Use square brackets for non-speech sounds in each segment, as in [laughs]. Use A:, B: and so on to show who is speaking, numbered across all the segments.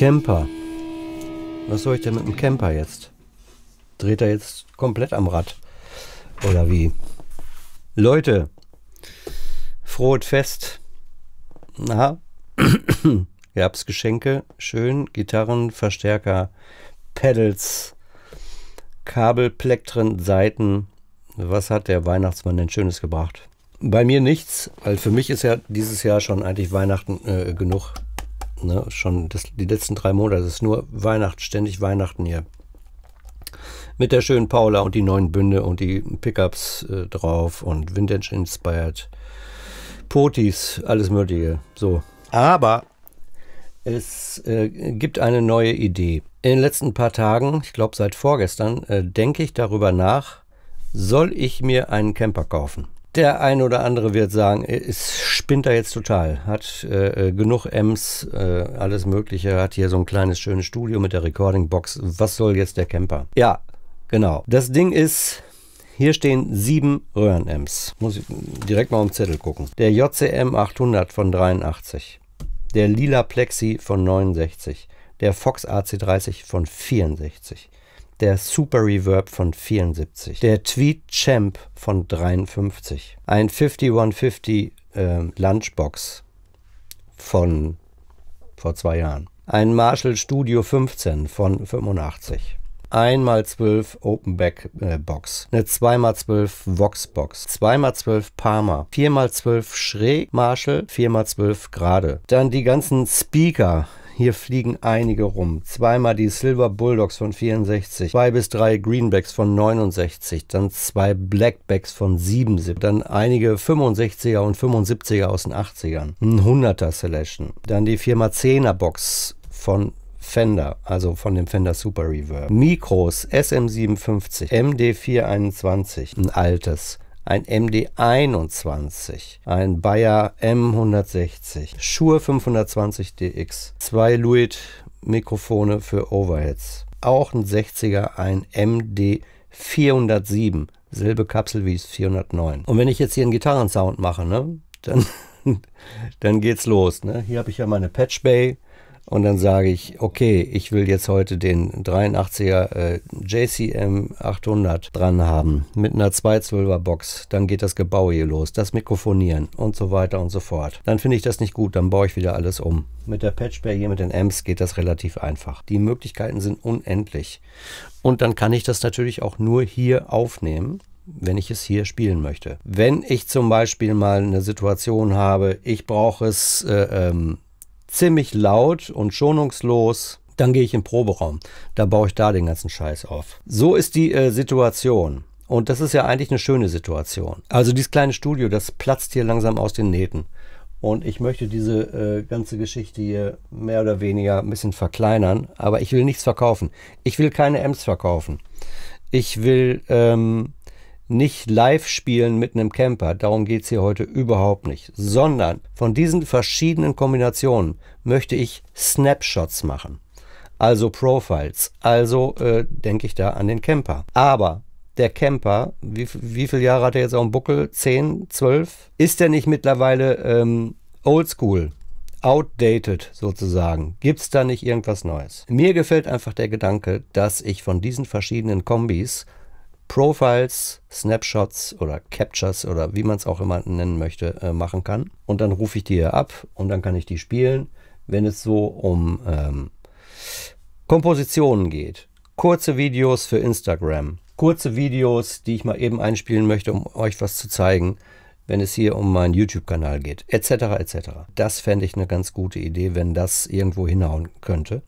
A: Camper. Was soll ich denn mit dem Camper jetzt? Dreht er jetzt komplett am Rad? Oder wie? Leute, frohes Fest. Na, gab's [coughs] Geschenke. Schön. Gitarren, Verstärker, Pedals, Kabel, Plektren, Saiten. Was hat der Weihnachtsmann denn Schönes gebracht? Bei mir nichts, weil für mich ist ja dieses Jahr schon eigentlich Weihnachten äh, genug Ne? Schon das, die letzten drei Monate ist nur Weihnachten, ständig Weihnachten hier. Mit der schönen Paula und die neuen Bünde und die Pickups äh, drauf und Vintage Inspired. Potis, alles Mögliche. So. Aber es äh, gibt eine neue Idee. In den letzten paar Tagen, ich glaube seit vorgestern, äh, denke ich darüber nach, soll ich mir einen Camper kaufen? Der ein oder andere wird sagen, es spinnt da jetzt total, hat äh, äh genug Ems, äh, alles Mögliche, hat hier so ein kleines schönes Studio mit der Recording-Box. Was soll jetzt der Camper? Ja, genau. Das Ding ist, hier stehen sieben röhren Röhrenems. Muss ich direkt mal um Zettel gucken. Der JCM 800 von 83, der Lila Plexi von 69, der Fox AC30 von 64, der Super Reverb von 74, der Tweet Champ von 53, ein 5150 äh, Lunchbox von vor zwei Jahren, ein Marshall Studio 15 von 85. 1x12 Openback äh, Box, eine 2x12 Vox Box, 2x12 Parma, 4x12 schräg Marshall, 4x12 gerade. Dann die ganzen Speaker, hier fliegen einige rum. Zweimal die Silver Bulldogs von 64, zwei bis drei Greenbacks von 69, dann zwei Blackbacks von 77, dann einige 65er und 75er aus den 80ern, ein 100er Selection, dann die Firma 10 er Box von Fender, also von dem Fender Super Reverb. Mikros SM57, MD421, ein altes ein MD21, ein Bayer M160, Shure 520DX, zwei Luit Mikrofone für Overheads. Auch ein 60er, ein MD407, selbe Kapsel wie es 409. Und wenn ich jetzt hier einen Gitarrensound mache, ne, dann, [laughs] dann geht's los. Ne? Hier habe ich ja meine Patch Bay und dann sage ich, okay, ich will jetzt heute den 83er äh, JCM 800 dran haben mit einer 212er Box. Dann geht das Gebau hier los, das Mikrofonieren und so weiter und so fort. Dann finde ich das nicht gut, dann baue ich wieder alles um. Mit der Patchpair hier mit den Amps geht das relativ einfach. Die Möglichkeiten sind unendlich. Und dann kann ich das natürlich auch nur hier aufnehmen wenn ich es hier spielen möchte. Wenn ich zum Beispiel mal eine Situation habe, ich brauche es äh, ähm, ziemlich laut und schonungslos. Dann gehe ich in den Proberaum. Da baue ich da den ganzen Scheiß auf. So ist die äh, Situation. Und das ist ja eigentlich eine schöne Situation. Also dieses kleine Studio, das platzt hier langsam aus den Nähten. Und ich möchte diese äh, ganze Geschichte hier mehr oder weniger ein bisschen verkleinern. Aber ich will nichts verkaufen. Ich will keine Ems verkaufen. Ich will ähm, nicht live spielen mit einem Camper, darum geht es hier heute überhaupt nicht, sondern von diesen verschiedenen Kombinationen möchte ich Snapshots machen. Also Profiles, also äh, denke ich da an den Camper. Aber der Camper, wie, wie viele Jahre hat er jetzt auch einen Buckel? 10, 12? Ist der nicht mittlerweile ähm, oldschool? outdated sozusagen. Gibt es da nicht irgendwas Neues? Mir gefällt einfach der Gedanke, dass ich von diesen verschiedenen Kombis Profiles, Snapshots oder Captures oder wie man es auch immer nennen möchte, äh, machen kann. Und dann rufe ich die hier ab und dann kann ich die spielen. Wenn es so um ähm, Kompositionen geht, kurze Videos für Instagram, kurze Videos, die ich mal eben einspielen möchte, um euch was zu zeigen, wenn es hier um meinen YouTube-Kanal geht, etc. etc. Das fände ich eine ganz gute Idee, wenn das irgendwo hinhauen könnte.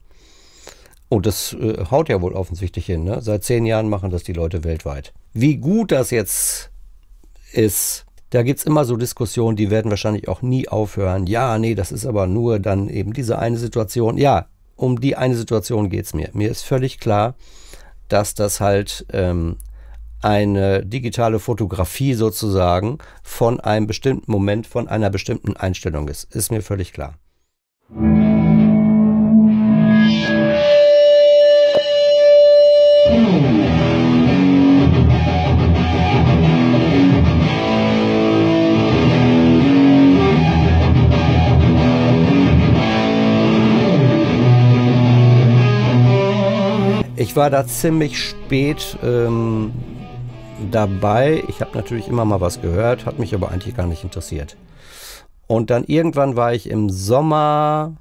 A: Und oh, das äh, haut ja wohl offensichtlich hin. Ne? Seit zehn Jahren machen das die Leute weltweit. Wie gut das jetzt ist, da gibt es immer so Diskussionen, die werden wahrscheinlich auch nie aufhören. Ja, nee, das ist aber nur dann eben diese eine Situation. Ja, um die eine Situation geht es mir. Mir ist völlig klar, dass das halt ähm, eine digitale Fotografie sozusagen von einem bestimmten Moment, von einer bestimmten Einstellung ist. Ist mir völlig klar. Ich war da ziemlich spät ähm, dabei. Ich habe natürlich immer mal was gehört, hat mich aber eigentlich gar nicht interessiert. Und dann irgendwann war ich im Sommer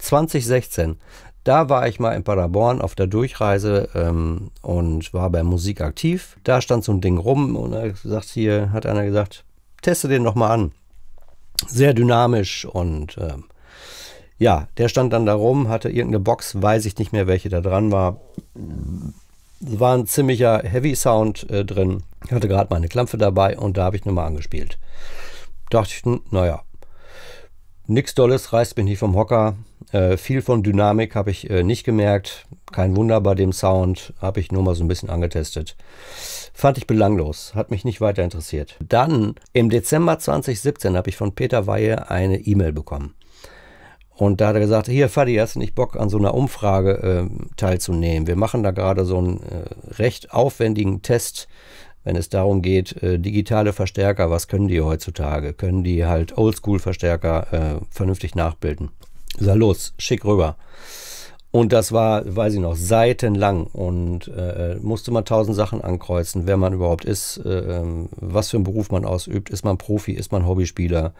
A: 2016. Da war ich mal in Paderborn auf der Durchreise ähm, und war bei Musik aktiv. Da stand so ein Ding rum und er gesagt, hier hat einer gesagt, teste den noch mal an. Sehr dynamisch und ähm, ja, der stand dann da rum, hatte irgendeine Box, weiß ich nicht mehr, welche da dran war. War ein ziemlicher Heavy-Sound äh, drin. Ich hatte gerade meine Klampfe dabei und da habe ich nochmal angespielt. Dachte ich, hm, naja, nichts Dolles, reißt mich nicht vom Hocker. Äh, viel von Dynamik habe ich äh, nicht gemerkt. Kein Wunder bei dem Sound, habe ich nur mal so ein bisschen angetestet. Fand ich belanglos, hat mich nicht weiter interessiert. Dann im Dezember 2017 habe ich von Peter Weihe eine E-Mail bekommen. Und da hat er gesagt, hier Fadi, hast du nicht Bock an so einer Umfrage äh, teilzunehmen? Wir machen da gerade so einen äh, recht aufwendigen Test, wenn es darum geht, äh, digitale Verstärker, was können die heutzutage? Können die halt Oldschool-Verstärker äh, vernünftig nachbilden? Sag los, schick rüber. Und das war, weiß ich noch, seitenlang und äh, musste man tausend Sachen ankreuzen, wer man überhaupt ist, äh, ähm, was für einen Beruf man ausübt, ist man Profi, ist man Hobbyspieler,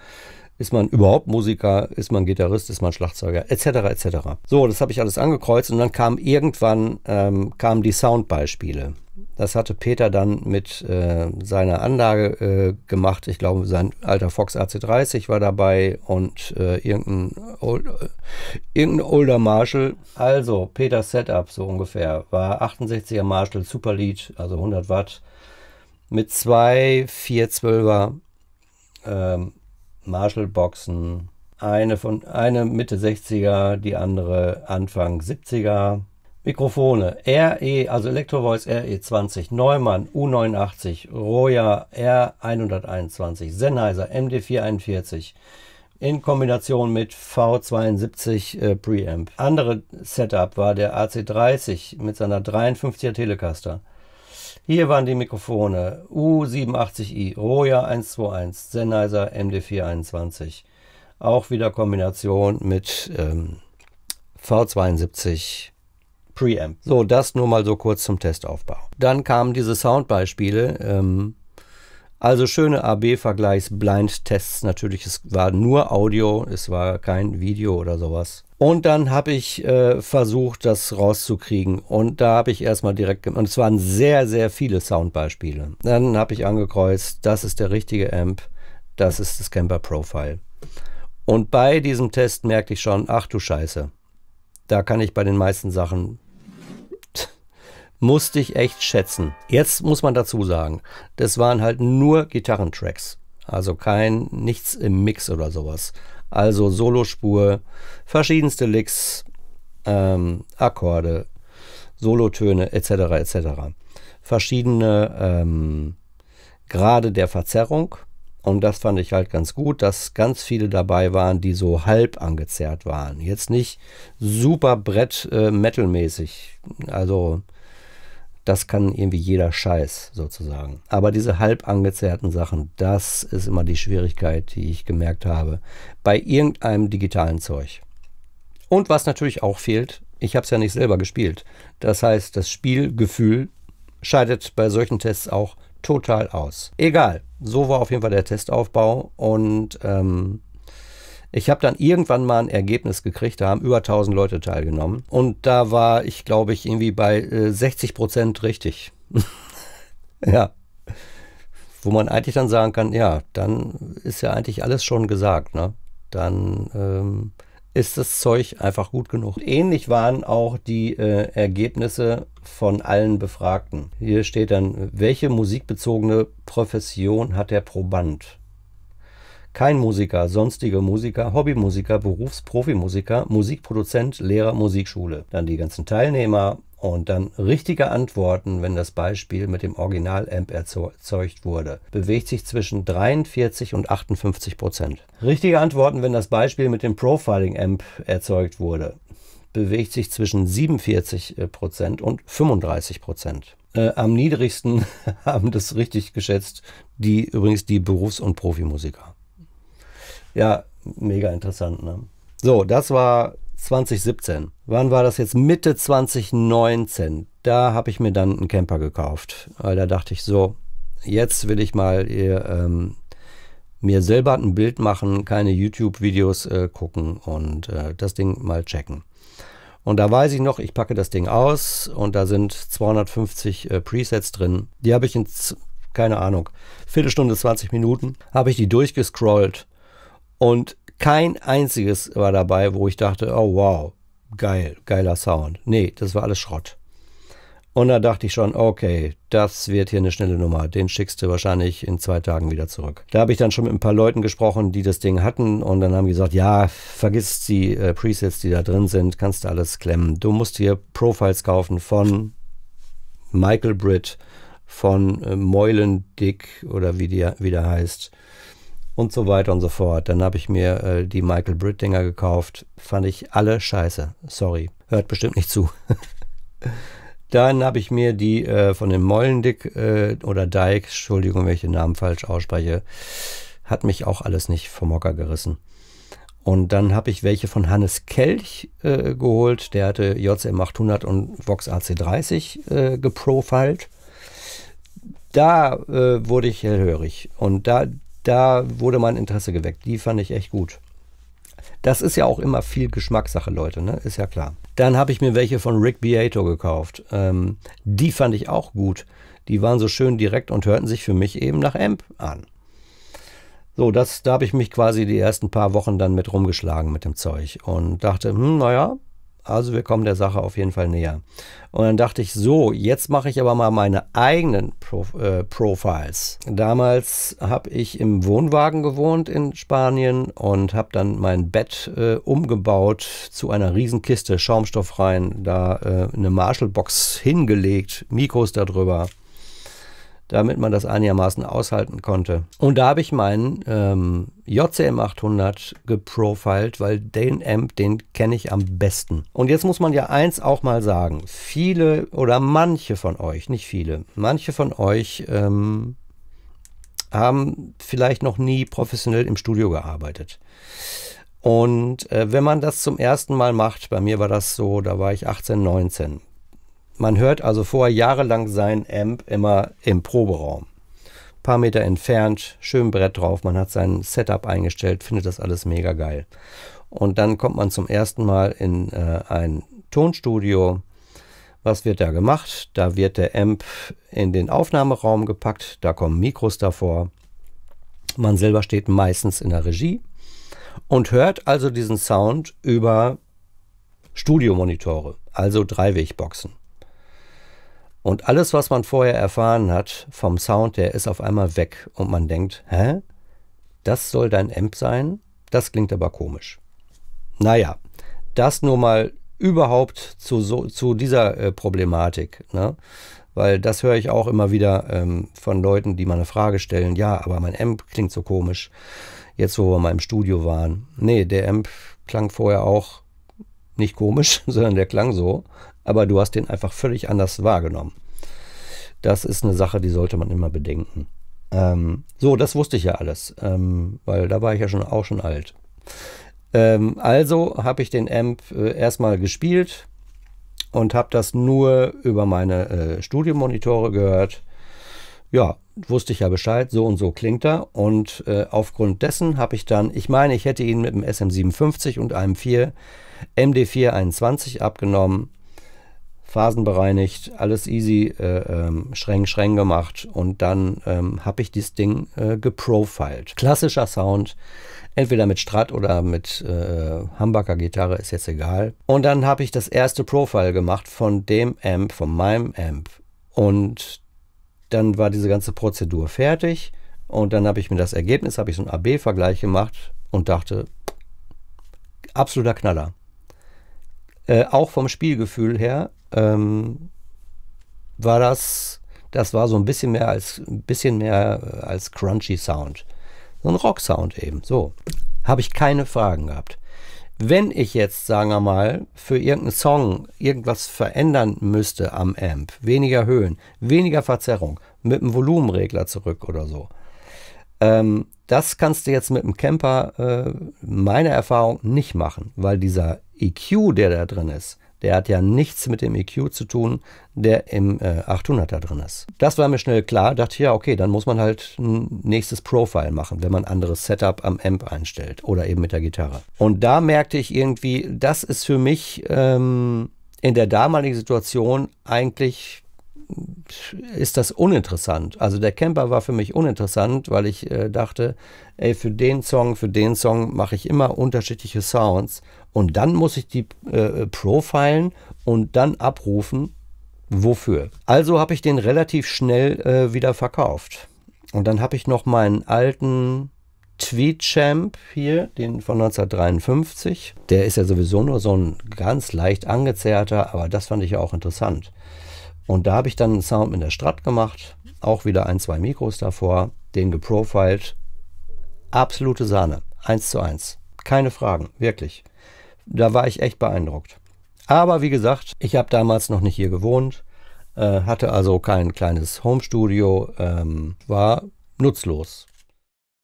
A: ist man überhaupt Musiker? Ist man Gitarrist? Ist man Schlagzeuger? Etc. etc. So, das habe ich alles angekreuzt und dann kam irgendwann ähm, kamen die Soundbeispiele. Das hatte Peter dann mit äh, seiner Anlage äh, gemacht. Ich glaube, sein alter Fox AC30 war dabei und äh, irgendein, Old, äh, irgendein older Marshall. Also, Peters Setup so ungefähr war 68er Marshall Super Lead, also 100 Watt, mit zwei 412er ähm, Marshall-Boxen. Eine, von, eine Mitte 60er, die andere Anfang 70er. Mikrofone RE, also Electrovoice RE20 Neumann U89 Roya R121 Sennheiser MD441 in Kombination mit V72 äh, Preamp. Andere Setup war der AC30 mit seiner 53er Telecaster. Hier waren die Mikrofone U87i, Roja 121, Sennheiser MD421. Auch wieder Kombination mit ähm, V72 Preamp. So, das nur mal so kurz zum Testaufbau. Dann kamen diese Soundbeispiele. Ähm, also schöne AB-Vergleichs-Blind-Tests natürlich. Es war nur Audio, es war kein Video oder sowas. Und dann habe ich äh, versucht, das rauszukriegen. Und da habe ich erstmal direkt gemacht. Und es waren sehr, sehr viele Soundbeispiele. Dann habe ich angekreuzt, das ist der richtige Amp, das ist das Camper Profile. Und bei diesem Test merkte ich schon, ach du Scheiße, da kann ich bei den meisten Sachen musste ich echt schätzen. Jetzt muss man dazu sagen, das waren halt nur Gitarrentracks. Also kein nichts im Mix oder sowas. Also Solospur, verschiedenste Licks, ähm, Akkorde, Solotöne etc. etc. Verschiedene ähm, Grade der Verzerrung. Und das fand ich halt ganz gut, dass ganz viele dabei waren, die so halb angezerrt waren. Jetzt nicht super Brett äh, Metal-mäßig. Also das kann irgendwie jeder Scheiß sozusagen. Aber diese halb angezerrten Sachen, das ist immer die Schwierigkeit, die ich gemerkt habe bei irgendeinem digitalen Zeug. Und was natürlich auch fehlt, ich habe es ja nicht selber gespielt. Das heißt, das Spielgefühl scheidet bei solchen Tests auch total aus. Egal, so war auf jeden Fall der Testaufbau und ähm, ich habe dann irgendwann mal ein Ergebnis gekriegt, da haben über 1000 Leute teilgenommen. Und da war ich, glaube ich, irgendwie bei äh, 60 Prozent richtig. [laughs] ja. Wo man eigentlich dann sagen kann, ja, dann ist ja eigentlich alles schon gesagt, ne? Dann ähm, ist das Zeug einfach gut genug. Ähnlich waren auch die äh, Ergebnisse von allen Befragten. Hier steht dann, welche musikbezogene Profession hat der Proband? Kein Musiker, sonstige Musiker, Hobbymusiker, Berufsprofimusiker, Musikproduzent, Lehrer, Musikschule. Dann die ganzen Teilnehmer und dann richtige Antworten, wenn das Beispiel mit dem Originalamp erzeugt wurde, bewegt sich zwischen 43 und 58 Prozent. Richtige Antworten, wenn das Beispiel mit dem Profiling-Amp erzeugt wurde, bewegt sich zwischen 47 äh, Prozent und 35 Prozent. Äh, am niedrigsten [laughs] haben das richtig geschätzt, die übrigens die Berufs- und Profimusiker. Ja, mega interessant. Ne? So, das war 2017. Wann war das jetzt? Mitte 2019. Da habe ich mir dann einen Camper gekauft. Weil Da dachte ich so, jetzt will ich mal hier, äh, ähm, mir selber ein Bild machen, keine YouTube-Videos äh, gucken und äh, das Ding mal checken. Und da weiß ich noch, ich packe das Ding aus und da sind 250 äh, Presets drin. Die habe ich in, keine Ahnung, Viertelstunde, 20 Minuten, habe ich die durchgescrollt und kein einziges war dabei, wo ich dachte, oh wow, geil, geiler Sound. Nee, das war alles Schrott. Und da dachte ich schon, okay, das wird hier eine schnelle Nummer. Den schickst du wahrscheinlich in zwei Tagen wieder zurück. Da habe ich dann schon mit ein paar Leuten gesprochen, die das Ding hatten. Und dann haben die gesagt, ja, vergiss die äh, Presets, die da drin sind, kannst du alles klemmen. Du musst hier Profiles kaufen von Michael Britt, von äh, Moylan oder wie, die, wie der heißt und so weiter und so fort. Dann habe ich mir äh, die Michael Brittinger gekauft. Fand ich alle scheiße. Sorry. Hört bestimmt nicht zu. [laughs] Dann habe ich mir die äh, von dem Mollendick äh, oder Dijk, Entschuldigung, wenn ich den Namen falsch ausspreche, hat mich auch alles nicht vom Hocker gerissen. Und dann habe ich welche von Hannes Kelch äh, geholt. Der hatte JCM 800 und Vox AC30 äh, geprofiled. Da äh, wurde ich hellhörig. Und da, da wurde mein Interesse geweckt. Die fand ich echt gut. Das ist ja auch immer viel Geschmackssache, Leute, ne? Ist ja klar. Dann habe ich mir welche von Rick Beato gekauft. Ähm, die fand ich auch gut. Die waren so schön direkt und hörten sich für mich eben nach Amp an. So, das, da habe ich mich quasi die ersten paar Wochen dann mit rumgeschlagen mit dem Zeug und dachte, hm, naja, also wir kommen der Sache auf jeden Fall näher. Und dann dachte ich, so, jetzt mache ich aber mal meine eigenen Pro, äh, Profiles. Damals habe ich im Wohnwagen gewohnt in Spanien und habe dann mein Bett äh, umgebaut zu einer Riesenkiste, Schaumstoff rein, da äh, eine Marshallbox hingelegt, Mikros darüber damit man das einigermaßen aushalten konnte. Und da habe ich meinen ähm, JCM 800 geprofiled, weil den Amp, den kenne ich am besten. Und jetzt muss man ja eins auch mal sagen. Viele oder manche von euch, nicht viele, manche von euch ähm, haben vielleicht noch nie professionell im Studio gearbeitet. Und äh, wenn man das zum ersten Mal macht, bei mir war das so, da war ich 18, 19, man hört also vorher jahrelang seinen Amp immer im Proberaum. Ein paar Meter entfernt, schön Brett drauf, man hat sein Setup eingestellt, findet das alles mega geil. Und dann kommt man zum ersten Mal in äh, ein Tonstudio. Was wird da gemacht? Da wird der Amp in den Aufnahmeraum gepackt, da kommen Mikros davor. Man selber steht meistens in der Regie und hört also diesen Sound über Studiomonitore, also Dreiwegboxen. Und alles, was man vorher erfahren hat vom Sound, der ist auf einmal weg. Und man denkt, hä? Das soll dein Amp sein? Das klingt aber komisch. Naja, das nur mal überhaupt zu, so, zu dieser äh, Problematik. Ne? Weil das höre ich auch immer wieder ähm, von Leuten, die mal eine Frage stellen. Ja, aber mein Amp klingt so komisch. Jetzt, wo wir mal im Studio waren. Nee, der Amp klang vorher auch nicht komisch, [laughs] sondern der klang so aber du hast den einfach völlig anders wahrgenommen. Das ist eine Sache, die sollte man immer bedenken. Ähm, so, das wusste ich ja alles, ähm, weil da war ich ja schon, auch schon alt. Ähm, also habe ich den Amp äh, erstmal gespielt und habe das nur über meine äh, Studiomonitore gehört. Ja, wusste ich ja Bescheid, so und so klingt er. Und äh, aufgrund dessen habe ich dann, ich meine, ich hätte ihn mit dem SM57 und einem 4 MD421 abgenommen phasenbereinigt, alles easy, äh, ähm, streng, streng gemacht und dann ähm, habe ich dieses Ding äh, geprofiled. Klassischer Sound, entweder mit Strat oder mit äh, Hamburger gitarre ist jetzt egal. Und dann habe ich das erste Profile gemacht von dem Amp, von meinem Amp. Und dann war diese ganze Prozedur fertig und dann habe ich mir das Ergebnis, habe ich so einen AB-Vergleich gemacht und dachte, absoluter Knaller. Äh, auch vom Spielgefühl her ähm, war das, das war so ein bisschen mehr als, ein bisschen mehr äh, als crunchy Sound. So ein Rock-Sound eben. So, habe ich keine Fragen gehabt. Wenn ich jetzt, sagen wir mal, für irgendeinen Song irgendwas verändern müsste am Amp, weniger Höhen, weniger Verzerrung, mit einem Volumenregler zurück oder so, ähm, das kannst du jetzt mit dem Camper äh, meiner Erfahrung nicht machen, weil dieser EQ, der da drin ist, der hat ja nichts mit dem EQ zu tun, der im äh, 800er drin ist. Das war mir schnell klar. Dachte ja, okay, dann muss man halt ein nächstes Profile machen, wenn man ein anderes Setup am Amp einstellt oder eben mit der Gitarre. Und da merkte ich irgendwie, das ist für mich ähm, in der damaligen Situation eigentlich ist das uninteressant. Also der Camper war für mich uninteressant, weil ich äh, dachte, ey, für den Song, für den Song mache ich immer unterschiedliche Sounds und dann muss ich die äh, profilen und dann abrufen, wofür. Also habe ich den relativ schnell äh, wieder verkauft. Und dann habe ich noch meinen alten Tweetchamp hier, den von 1953. Der ist ja sowieso nur so ein ganz leicht angezerrter, aber das fand ich ja auch interessant. Und da habe ich dann einen Sound in der Strat gemacht, auch wieder ein, zwei Mikros davor, den geprofiled. Absolute Sahne, eins zu eins. Keine Fragen, wirklich da war ich echt beeindruckt. Aber wie gesagt, ich habe damals noch nicht hier gewohnt, äh, hatte also kein kleines Homestudio, ähm, war nutzlos.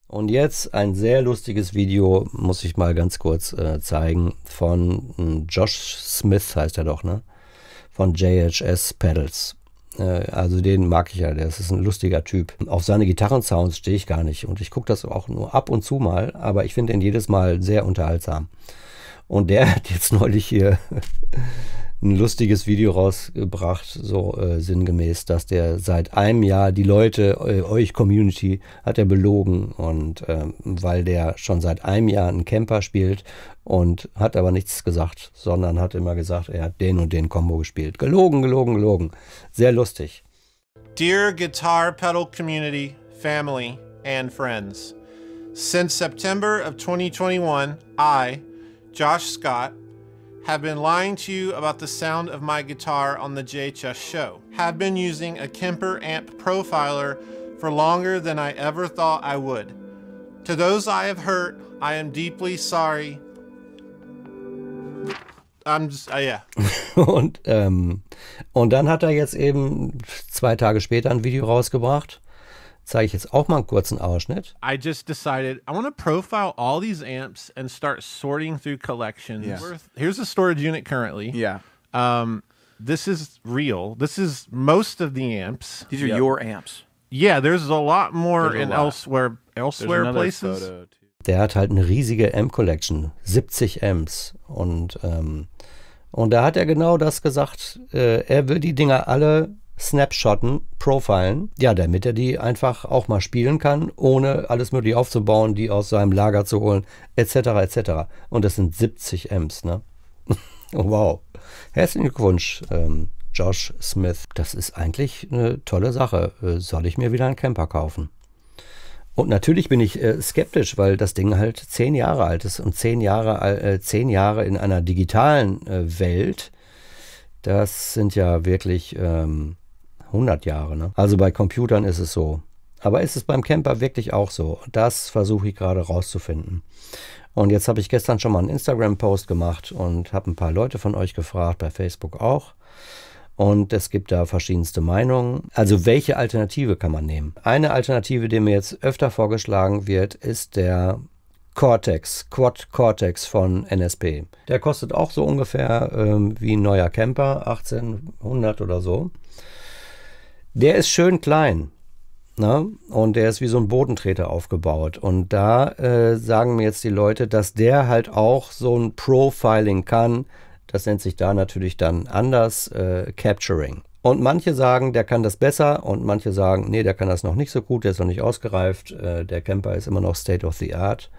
A: Und jetzt ein sehr lustiges Video, muss ich mal ganz kurz äh, zeigen, von hm, Josh Smith heißt er doch, ne? Von JHS Pedals. Äh, also den mag ich ja, der ist ein lustiger Typ. Auf seine Gitarrensounds stehe ich gar nicht und ich gucke das auch nur ab und zu mal, aber ich finde ihn jedes Mal sehr unterhaltsam. Und der [laughs] hat jetzt neulich hier ein lustiges Video rausgebracht, so äh, sinngemäß, dass der seit einem Jahr die Leute, äh, euch Community, hat er belogen. Und ähm, weil der schon seit einem Jahr einen Camper spielt und hat aber nichts gesagt, sondern hat immer gesagt, er hat den und den Combo gespielt. Gelogen, gelogen, gelogen. Sehr lustig.
B: Dear Guitar Pedal Community, Family and Friends, since September of 2021, I Josh Scott, have been lying to you about the sound of my guitar on the JHS show. Have been using a Kemper amp profiler for longer than I ever thought I would. To those I have hurt, I am deeply sorry. Just, uh, yeah.
A: [laughs] und, ähm, und dann hat er jetzt eben zwei Tage später ein Video rausgebracht, zeige ich jetzt auch mal einen kurzen Ausschnitt.
B: I just decided I want to profile all these amps and start sorting through collections. Yeah. Here's the storage unit currently. Yeah. Um, this is real. This is most of the amps. These are yep. your amps. Yeah, there's a lot more there's in lot. elsewhere elsewhere places.
A: Der hat halt eine riesige Amp-Collection, 70 Amps und ähm, und da hat er genau das gesagt. Äh, er will die Dinger alle snapshotten, profilen, ja, damit er die einfach auch mal spielen kann, ohne alles mögliche aufzubauen, die aus seinem Lager zu holen, etc., etc. Und das sind 70 Amps, ne? [laughs] Oh, wow. Herzlichen Glückwunsch, ähm, Josh Smith. Das ist eigentlich eine tolle Sache. Äh, soll ich mir wieder einen Camper kaufen? Und natürlich bin ich äh, skeptisch, weil das Ding halt zehn Jahre alt ist und zehn Jahre, äh, zehn Jahre in einer digitalen äh, Welt, das sind ja wirklich ähm, 100 Jahre. Ne? Also bei Computern ist es so. Aber ist es beim Camper wirklich auch so? Das versuche ich gerade rauszufinden. Und jetzt habe ich gestern schon mal einen Instagram-Post gemacht und habe ein paar Leute von euch gefragt, bei Facebook auch. Und es gibt da verschiedenste Meinungen. Also welche Alternative kann man nehmen? Eine Alternative, die mir jetzt öfter vorgeschlagen wird, ist der Cortex, Quad Cortex von NSP. Der kostet auch so ungefähr ähm, wie ein neuer Camper, 1800 oder so. Der ist schön klein. Ne? Und der ist wie so ein Bodentreter aufgebaut. Und da äh, sagen mir jetzt die Leute, dass der halt auch so ein Profiling kann. Das nennt sich da natürlich dann anders äh, Capturing. Und manche sagen, der kann das besser und manche sagen, nee, der kann das noch nicht so gut, der ist noch nicht ausgereift, äh, der Camper ist immer noch State of the Art.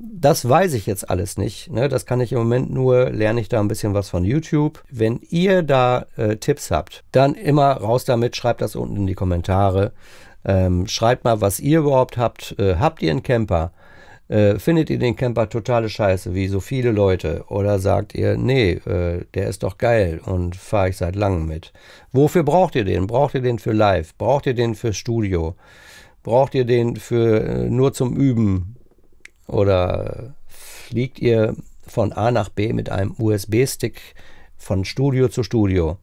A: Das weiß ich jetzt alles nicht. Ne? Das kann ich im Moment nur, lerne ich da ein bisschen was von YouTube. Wenn ihr da äh, Tipps habt, dann immer raus damit, schreibt das unten in die Kommentare. Ähm, schreibt mal, was ihr überhaupt habt. Äh, habt ihr einen Camper? Äh, findet ihr den Camper totale Scheiße, wie so viele Leute? Oder sagt ihr, nee, äh, der ist doch geil und fahre ich seit langem mit? Wofür braucht ihr den? Braucht ihr den für live? Braucht ihr den für Studio? Braucht ihr den für äh, nur zum Üben? Oder fliegt ihr von A nach B mit einem USB-Stick von Studio zu Studio?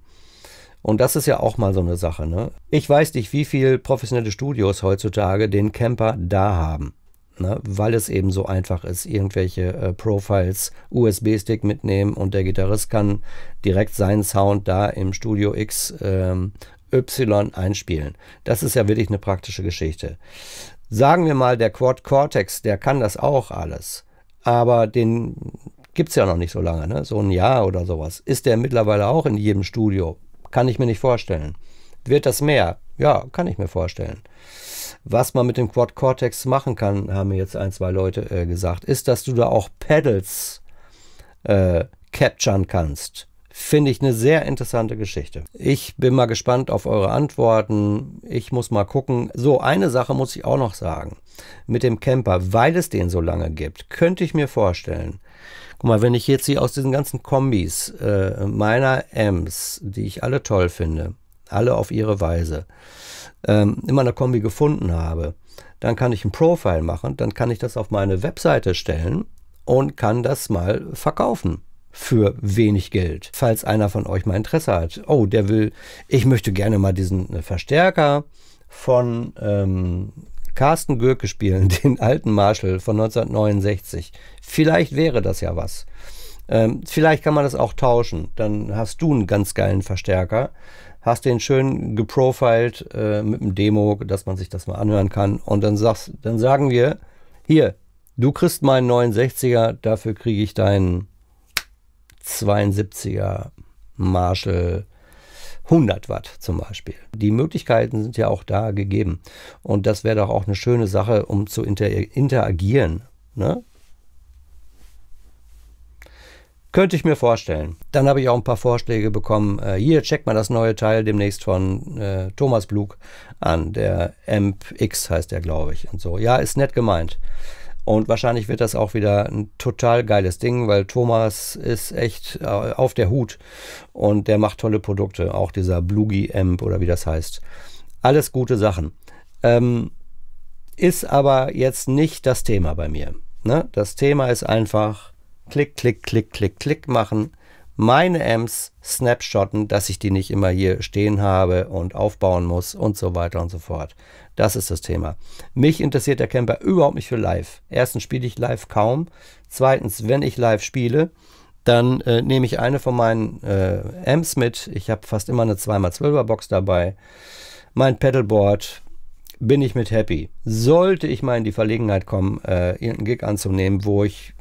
A: Und das ist ja auch mal so eine Sache. Ne? Ich weiß nicht, wie viele professionelle Studios heutzutage den Camper da haben. Ne? Weil es eben so einfach ist, irgendwelche äh, Profiles, USB-Stick mitnehmen und der Gitarrist kann direkt seinen Sound da im Studio X ähm, Y einspielen. Das ist ja wirklich eine praktische Geschichte sagen wir mal, der Quad Cortex, der kann das auch alles, aber den gibt es ja noch nicht so lange, ne? so ein Jahr oder sowas. Ist der mittlerweile auch in jedem Studio? Kann ich mir nicht vorstellen. Wird das mehr? Ja, kann ich mir vorstellen. Was man mit dem Quad Cortex machen kann, haben mir jetzt ein, zwei Leute äh, gesagt, ist, dass du da auch Pedals äh, capturen kannst. Finde ich eine sehr interessante Geschichte. Ich bin mal gespannt auf eure Antworten. Ich muss mal gucken. So, eine Sache muss ich auch noch sagen. Mit dem Camper, weil es den so lange gibt, könnte ich mir vorstellen. Guck mal, wenn ich jetzt hier aus diesen ganzen Kombis äh, meiner M's, die ich alle toll finde, alle auf ihre Weise, ähm, immer eine Kombi gefunden habe, dann kann ich ein Profile machen, dann kann ich das auf meine Webseite stellen und kann das mal verkaufen für wenig Geld. Falls einer von euch mal Interesse hat, oh, der will, ich möchte gerne mal diesen äh, Verstärker von ähm, Carsten Gürke spielen, [laughs] den alten Marshall von 1969. Vielleicht wäre das ja was. Ähm, vielleicht kann man das auch tauschen. Dann hast du einen ganz geilen Verstärker, hast den schön geprofiled äh, mit einem Demo, dass man sich das mal anhören kann. Und dann, sagst, dann sagen wir, hier, du kriegst meinen 69er, dafür kriege ich deinen 72er Marshall 100 Watt zum Beispiel. Die Möglichkeiten sind ja auch da gegeben. Und das wäre doch auch eine schöne Sache, um zu inter interagieren. Ne? Könnte ich mir vorstellen. Dann habe ich auch ein paar Vorschläge bekommen. Äh, hier checkt mal das neue Teil demnächst von äh, Thomas Blug an. Der MX heißt der, glaube ich. Und so. Ja, ist nett gemeint. Und wahrscheinlich wird das auch wieder ein total geiles Ding, weil Thomas ist echt äh, auf der Hut und der macht tolle Produkte. Auch dieser Blugi Amp oder wie das heißt. Alles gute Sachen. Ähm, ist aber jetzt nicht das Thema bei mir. Ne? Das Thema ist einfach Klick, Klick, Klick, Klick, Klick machen. Meine Amps snapshotten, dass ich die nicht immer hier stehen habe und aufbauen muss und so weiter und so fort. Das ist das Thema. Mich interessiert der Camper überhaupt nicht für live. Erstens spiele ich live kaum. Zweitens, wenn ich live spiele, dann äh, nehme ich eine von meinen äh, Amps mit. Ich habe fast immer eine 2x12er Box dabei. Mein Pedalboard, bin ich mit happy. Sollte ich mal in die Verlegenheit kommen, äh, irgendeinen Gig anzunehmen, wo ich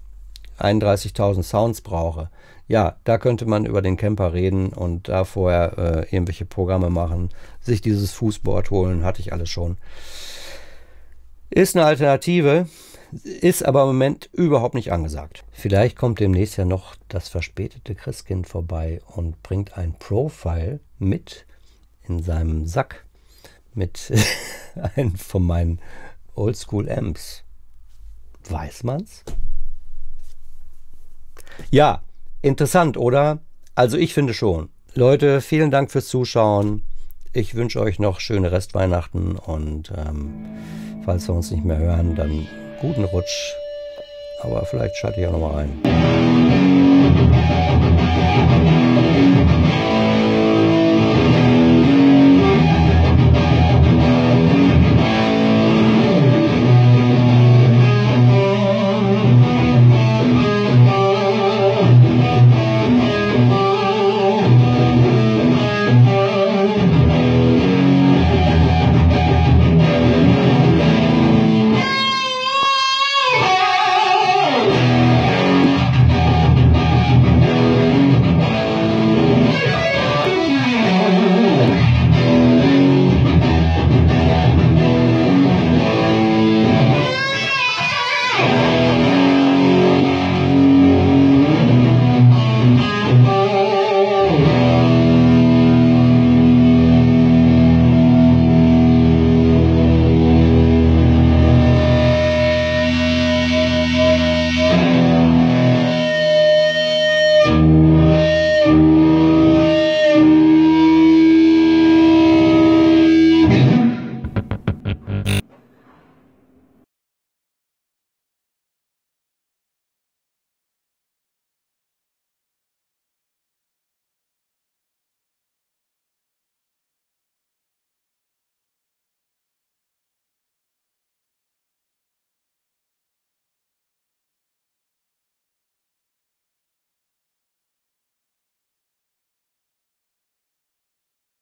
A: 31.000 Sounds brauche, ja, da könnte man über den Camper reden und da vorher äh, irgendwelche Programme machen, sich dieses Fußboard holen, hatte ich alles schon. Ist eine Alternative, ist aber im Moment überhaupt nicht angesagt. Vielleicht kommt demnächst ja noch das verspätete Christkind vorbei und bringt ein Profile mit in seinem Sack mit [laughs] einem von meinen Oldschool Amps. Weiß man's? Ja, interessant, oder? Also ich finde schon. Leute, vielen Dank fürs Zuschauen. Ich wünsche euch noch schöne Restweihnachten und ähm, falls wir uns nicht mehr hören, dann guten Rutsch. Aber vielleicht schalte ich auch nochmal rein.